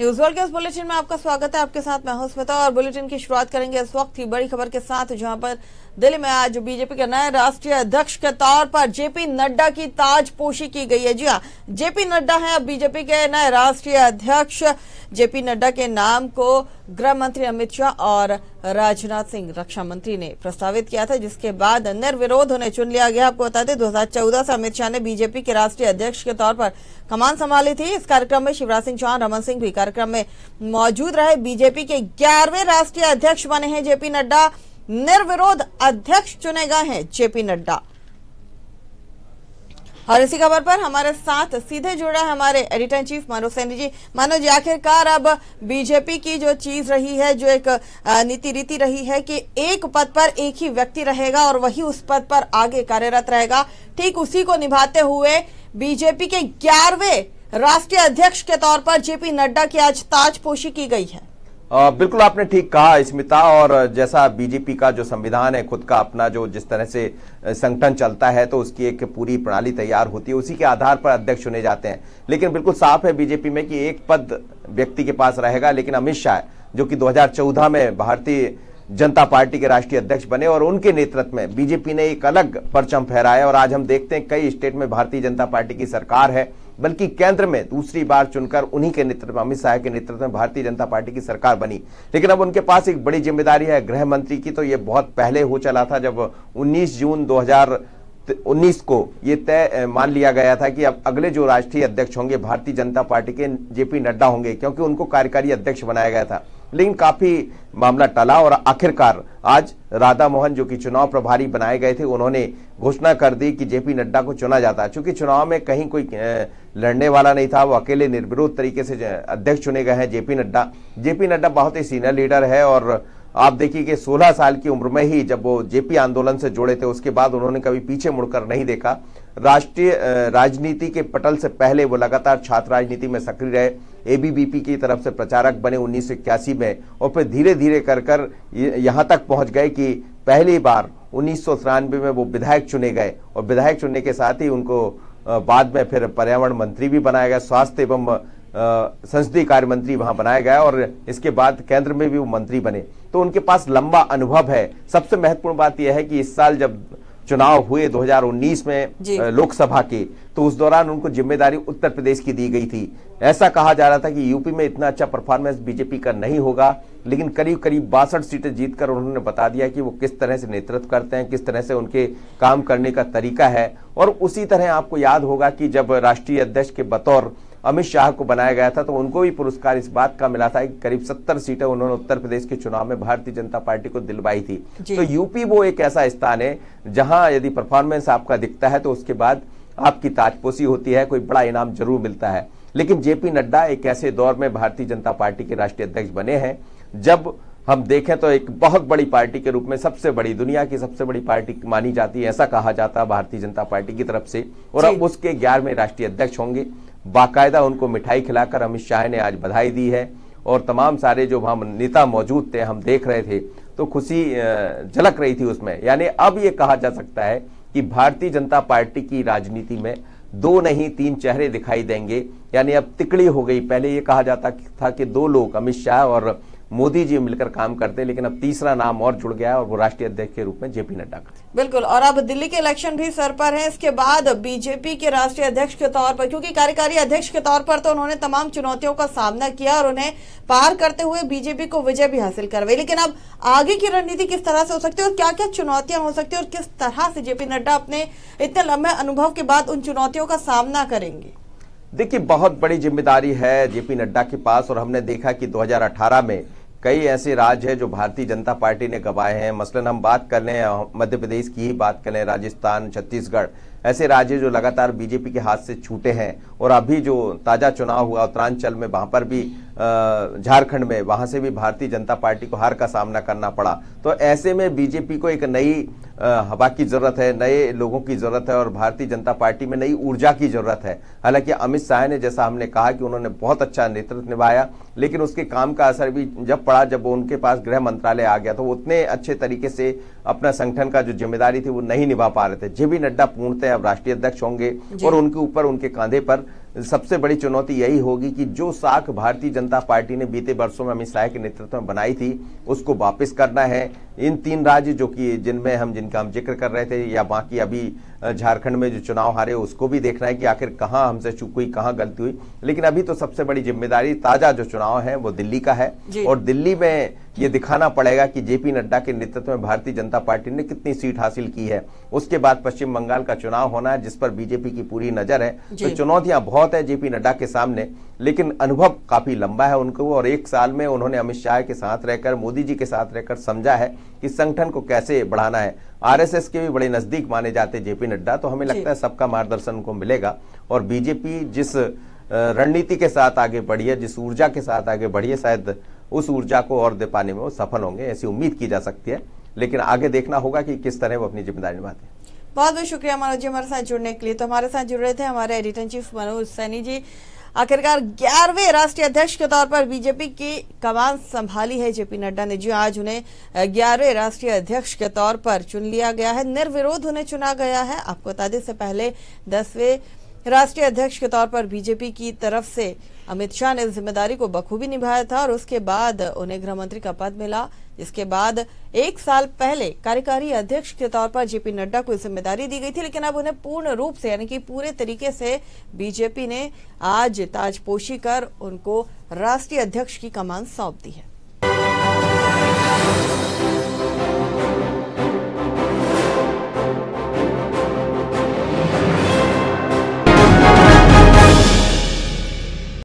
news world के इस bulletin में आपका स्वागत है आपके साथ मैं हूं और बुलेटिन की शुरुआत करेंगे इस वक्त की बड़ी खबर के साथ जहां पर दिल्ली में आज बीजेपी के नए राष्ट्रीय अध्यक्ष के तौर पर जेपी नड्डा की ताजपोशी की गई है जी हाँ जेपी नड्डा है बीजेपी के नए राष्ट्रीय अध्यक्ष जेपी नड्डा के नाम को गृह मंत्री अमित शाह और राजनाथ सिंह रक्षा मंत्री ने प्रस्तावित किया था जिसके बाद निर्विरोध उन्हें चुन लिया गया आपको बता दें 2014 से अमित शाह ने बीजेपी के राष्ट्रीय अध्यक्ष के तौर पर कमान संभाली थी इस कार्यक्रम में शिवराज सिंह चौहान रमन सिंह भी कार्यक्रम में मौजूद रहे बीजेपी के ग्यारहवें राष्ट्रीय अध्यक्ष बने हैं जेपी नड्डा निर्विरोध अध्यक्ष चुने गए हैं जेपी नड्डा और इसी खबर पर हमारे साथ सीधे जुड़ा है हमारे एडिटर चीफ मनोज सैनी जी मनोज जी आखिरकार अब बीजेपी की जो चीज रही है जो एक नीति रीति रही है कि एक पद पर एक ही व्यक्ति रहेगा और वही उस पद पर आगे कार्यरत रहेगा ठीक उसी को निभाते हुए बीजेपी के ग्यारहवें राष्ट्रीय अध्यक्ष के तौर पर जेपी नड्डा की आज ताजपोशी की गई है बिल्कुल आपने ठीक कहा स्मिता और जैसा बीजेपी का जो संविधान है खुद का अपना जो जिस तरह से संगठन चलता है तो उसकी एक पूरी प्रणाली तैयार होती है उसी के आधार पर अध्यक्ष चुने जाते हैं लेकिन बिल्कुल साफ है बीजेपी में कि एक पद व्यक्ति के पास रहेगा लेकिन अमित शाह जो कि 2014 में भारतीय जनता पार्टी के राष्ट्रीय अध्यक्ष बने और उनके नेतृत्व में बीजेपी ने एक अलग परचम फहराया और आज हम देखते हैं कई स्टेट में भारतीय जनता पार्टी की सरकार है बल्कि केंद्र में दूसरी बार चुनकर उन्हीं के नेतृत्व में अमित शाह के नेतृत्व में भारतीय जनता पार्टी की सरकार बनी लेकिन अब उनके पास एक बड़ी जिम्मेदारी है गृह मंत्री की तो ये बहुत पहले हो चला था जब उन्नीस जून दो 19 को ये तय मान लिया गया था कि अब अगले जो राष्ट्रीय अध्यक्ष होंगे भारतीय जनता पार्टी के जेपी नड्डा होंगे क्योंकि उनको कार्यकारी अध्यक्ष बनाया गया था लेकिन काफी मामला टला और आखिरकार आज राधा मोहन जो कि चुनाव प्रभारी बनाए गए थे उन्होंने घोषणा कर दी कि जेपी नड्डा को चुना जाता है चूंकि चुनाव में कहीं कोई लड़ने वाला नहीं था वो अकेले निर्विरोध तरीके से अध्यक्ष चुने गए हैं जेपी नड्डा जेपी नड्डा बहुत ही सीनियर लीडर है और आप देखिए कि 16 साल की उम्र में ही जब वो जेपी आंदोलन से जुड़े थे उसके बाद उन्होंने कभी पीछे मुड़कर नहीं देखा राष्ट्रीय राजनीति के पटल से पहले वो लगातार छात्र राजनीति में सक्रिय रहे एबीवीपी की तरफ से प्रचारक बने उन्नीस में और फिर धीरे धीरे कर कर यहाँ तक पहुँच गए कि पहली बार उन्नीस में वो विधायक चुने गए और विधायक चुनने के साथ ही उनको बाद में फिर पर्यावरण मंत्री भी बनाया गया स्वास्थ्य एवं संसदीय कार्य मंत्री वहां बनाया गया और इसके बाद केंद्र में भी वो मंत्री बने तो उनके पास लंबा अनुभव है सबसे महत्वपूर्ण बात यह है कि इस साल जब चुनाव हुए 2019 में लोकसभा के तो उस दौरान उनको जिम्मेदारी उत्तर प्रदेश की दी गई थी ऐसा कहा जा रहा था कि यूपी में इतना अच्छा परफॉर्मेंस बीजेपी का नहीं होगा लेकिन करीब करीब बासठ सीटें जीतकर उन्होंने बता दिया कि वो किस तरह से नेतृत्व करते हैं किस तरह से उनके काम करने का तरीका है और उसी तरह आपको याद होगा कि जब राष्ट्रीय अध्यक्ष के बतौर अमित शाह को बनाया गया था तो उनको भी पुरस्कार इस बात का मिला था कि करीब सत्तर सीटें उन्होंने उत्तर प्रदेश के चुनाव में भारतीय जनता पार्टी को दिलवाई थी तो यूपी वो एक ऐसा स्थान है जहां यदि परफॉर्मेंस आपका दिखता है तो उसके बाद आपकी ताजपोशी होती है कोई बड़ा इनाम जरूर मिलता है लेकिन जेपी नड्डा एक ऐसे दौर में भारतीय जनता पार्टी के राष्ट्रीय अध्यक्ष बने हैं जब हम देखें तो एक बहुत बड़ी पार्टी के रूप में सबसे बड़ी दुनिया की सबसे बड़ी पार्टी मानी जाती है ऐसा कहा जाता है भारतीय जनता पार्टी की तरफ से और अब उसके ग्यारहवें राष्ट्रीय अध्यक्ष होंगे बाकायदा उनको मिठाई खिलाकर अमित शाह ने आज बधाई दी है और तमाम सारे जो हम नेता मौजूद थे हम देख रहे थे तो खुशी झलक रही थी उसमें यानी अब ये कहा जा सकता है कि भारतीय जनता पार्टी की राजनीति में दो नहीं तीन चेहरे दिखाई देंगे यानी अब तिकड़ी हो गई पहले ये कहा जाता था कि दो लोग अमित शाह और मोदी जी मिलकर काम करते लेकिन अब तीसरा नाम और जुड़ गया है और वो राष्ट्रीय अध्यक्ष के रूप में जेपी नड्डा का बिल्कुल और अब दिल्ली के इलेक्शन भी सर पर है इसके बाद बीजेपी के राष्ट्रीय अध्यक्ष के तौर पर क्योंकि कार्यकारी अध्यक्ष के तौर पर तो उन्होंने तमाम चुनौतियों का सामना किया और उन्हें पार करते हुए बीजेपी को विजय भी हासिल करवाई लेकिन अब आगे की रणनीति किस तरह से हो सकती है और क्या क्या चुनौतियां हो सकती है और किस तरह से जेपी नड्डा अपने इतने लंबे अनुभव के बाद उन चुनौतियों का सामना करेंगे देखिए बहुत बड़ी जिम्मेदारी है जेपी नड्डा के पास और हमने देखा कि 2018 में कई ऐसे राज्य हैं जो भारतीय जनता पार्टी ने गवाए हैं मसलन हम बात कर लें मध्य प्रदेश की ही बात कर लें राजस्थान छत्तीसगढ़ ऐसे राज्य जो लगातार बीजेपी के हाथ से छूटे हैं और अभी जो ताज़ा चुनाव हुआ उत्तरांचल में वहां पर भी झारखंड में वहां से भी भारतीय जनता पार्टी को हार का सामना करना पड़ा तो ऐसे में बीजेपी को एक नई हवा की ज़रूरत है नए लोगों की ज़रूरत है और भारतीय जनता पार्टी में नई ऊर्जा की ज़रूरत है हालांकि अमित शाह ने जैसा हमने कहा कि उन्होंने बहुत अच्छा नेतृत्व निभाया लेकिन उसके काम का असर भी जब पड़ा जब उनके पास गृह मंत्रालय आ गया तो उतने अच्छे तरीके से अपना संगठन का जो जिम्मेदारी थी वो नहीं निभा पा रहे थे जे नड्डा पूर्णतः अब राष्ट्रीय अध्यक्ष होंगे और उनके ऊपर उनके कांधे पर सबसे बड़ी चुनौती यही होगी कि जो साख भारतीय जनता पार्टी ने बीते वर्षों में अमित शाह के नेतृत्व में बनाई थी उसको वापस करना है इन तीन राज्य जो कि जिनमें हम जिनका हम जिक्र कर रहे थे या बाकी अभी झारखंड में जो चुनाव हारे उसको भी देखना है कि आखिर कहाँ हमसे चूक हुई कहाँ गलती हुई लेकिन अभी तो सबसे बड़ी जिम्मेदारी ताजा जो चुनाव है वो दिल्ली का है और दिल्ली में ये दिखाना पड़ेगा कि जेपी नड्डा के नेतृत्व में भारतीय जनता पार्टी ने कितनी सीट हासिल की है उसके बाद पश्चिम बंगाल का चुनाव होना है जिस पर बीजेपी की पूरी नजर है तो चुनौतियां बहुत है जेपी नड्डा के सामने लेकिन अनुभव काफ़ी लंबा है उनको और एक साल में उन्होंने अमित शाह के साथ रहकर मोदी जी के साथ रहकर समझा है कि संगठन को कैसे बढ़ाना है आरएसएस के भी बड़े नज़दीक माने जाते जेपी नड्डा तो हमें लगता है सबका मार्गदर्शन उनको मिलेगा और बीजेपी जिस रणनीति के साथ आगे बढ़ी है जिस ऊर्जा के साथ आगे बढ़ी है शायद उस ऊर्जा को और दे पाने में वो सफल होंगे ऐसी उम्मीद की जा सकती है लेकिन आगे देखना होगा कि किस तरह वो अपनी जिम्मेदारी निभाते हैं बहुत बहुत शुक्रिया मनोज जी हमारे साथ जुड़ने के लिए तो हमारे साथ जुड़ रहे थे हमारे एडिटर चीफ मनोज सैनी जी आखिरकार ग्यारहवें राष्ट्रीय अध्यक्ष के तौर पर बीजेपी की कमान संभाली है जेपी नड्डा ने जी आज उन्हें ग्यारहवें राष्ट्रीय अध्यक्ष के तौर पर चुन लिया गया है निर्विरोध उन्हें चुना गया है आपको बता दें से पहले दसवें राष्ट्रीय अध्यक्ष के तौर पर बीजेपी की तरफ से अमित शाह ने जिम्मेदारी को बखूबी निभाया था और उसके बाद उन्हें गृह मंत्री का पद मिला जिसके बाद एक साल पहले कार्यकारी अध्यक्ष के तौर पर जेपी नड्डा को जिम्मेदारी दी गई थी लेकिन अब उन्हें पूर्ण रूप से यानी कि पूरे तरीके से बीजेपी ने आज ताजपोशी कर उनको राष्ट्रीय अध्यक्ष की कमान सौंप दी है